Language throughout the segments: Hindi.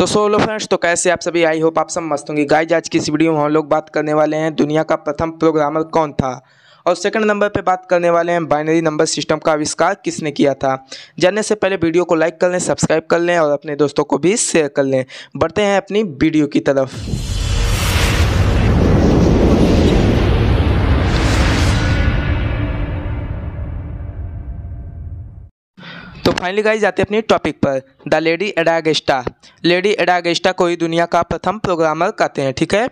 तो सो हेलो फ्रेंड्स तो कैसे आप सभी आई होप आप सब मस्त होंगे गाइज आज की इस वीडियो में हम लोग बात करने वाले हैं दुनिया का प्रथम प्रोग्रामर कौन था और सेकंड नंबर पे बात करने वाले हैं बाइनरी नंबर सिस्टम का आविष्कार किसने किया था जानने से पहले वीडियो को लाइक कर लें सब्सक्राइब कर लें और अपने दोस्तों को भी शेयर कर लें बढ़ते हैं अपनी वीडियो की तरफ तो फाइनली गाइज जाते हैं अपने टॉपिक पर the lady Ada Augusta lady Ada Augusta को ही दुनिया का प्रथम प्रोग्रामर कहते हैं ठीक है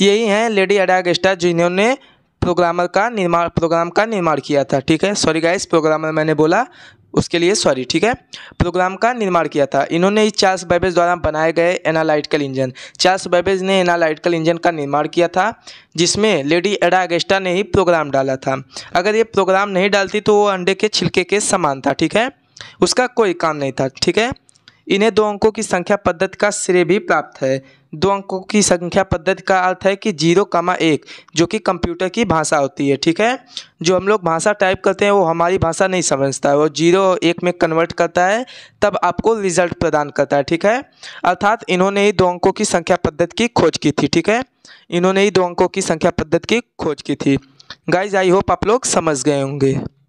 यही हैं लेडी एडागेस्टा जिन्होंने प्रोग्रामर का निर्माण प्रोग्राम का निर्माण किया था ठीक है सॉरी गाइस प्रोग्रामर मैंने बोला उसके लिए सॉरी ठीक है प्रोग्राम का निर्माण किया था इन्होंने चार्ल्स बैबेज द्वारा बनाए गए एनालाइटिकल इंजन चार्ल्स बैबेज ने एनालाइटिकल इंजन का निर्माण किया था जिसमें लेडी एडागेस्टा ने ही प्रोग्राम डाला था अगर ये प्रोग्राम नहीं डालती तो वो अंडे के छिलके के समान था ठीक है उसका कोई काम नहीं था ठीक है इन्हें दो अंकों की संख्या पद्धति का श्रेय भी प्राप्त है दो अंकों की संख्या पद्धति का अर्थ है कि जीरो कमा एक जो कि कंप्यूटर की भाषा होती है ठीक है जो हम लोग भाषा टाइप करते हैं वो हमारी भाषा नहीं समझता है वो जीरो एक में कन्वर्ट करता है तब आपको रिजल्ट प्रदान करता है ठीक है अर्थात इन्होंने ही दो अंकों की संख्या पद्धति की खोज की थी ठीक है इन्होंने ही दो अंकों की संख्या पद्धति की खोज की थी गाइज आई होप आप लोग समझ गए होंगे